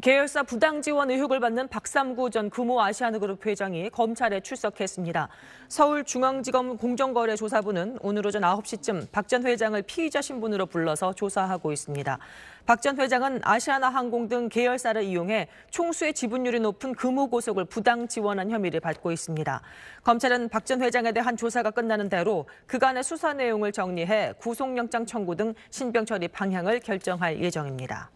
계열사 부당 지원 의혹을 받는 박삼구 전 금호 아시아누그룹 회장이 검찰에 출석했습니다. 서울중앙지검 공정거래조사부는 오늘 오전 9시쯤 박 전 회장을 피의자 신분으로 불러서 조사하고 있습니다. 박 전 회장은 아시아나항공 등 계열사를 이용해 총수의 지분율이 높은 금호고속을 부당 지원한 혐의를 받고 있습니다. 검찰은 박 전 회장에 대한 조사가 끝나는 대로 그간의 수사 내용을 정리해 구속영장 청구 등 신병 처리 방향을 결정할 예정입니다.